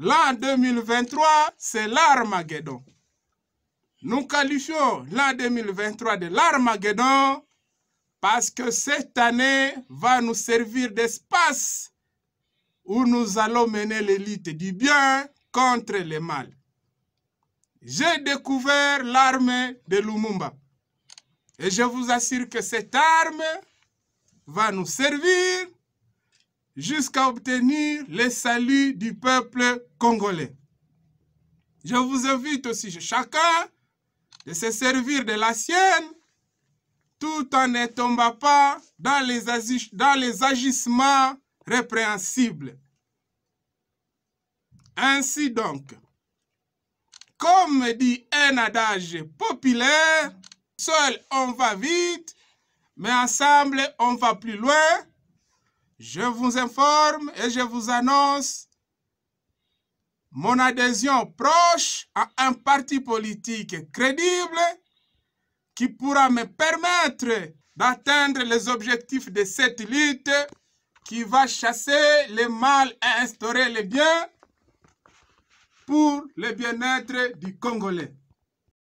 L'an 2023, c'est l'Armageddon. Nous qualifions l'an 2023 de l'Armageddon parce que cette année va nous servir d'espace où nous allons mener l'élite du bien contre le mal. J'ai découvert l'arme de Lumumba. Et je vous assure que cette arme va nous servir jusqu'à obtenir le salut du peuple congolais. Je vous invite aussi chacun de se servir de la sienne tout en ne tombant pas dans les, dans les agissements répréhensibles. Ainsi donc, comme dit un adage populaire, seul on va vite, mais ensemble on va plus loin je vous informe et je vous annonce mon adhésion proche à un parti politique crédible qui pourra me permettre d'atteindre les objectifs de cette lutte qui va chasser le mal et instaurer le bien pour le bien-être du Congolais.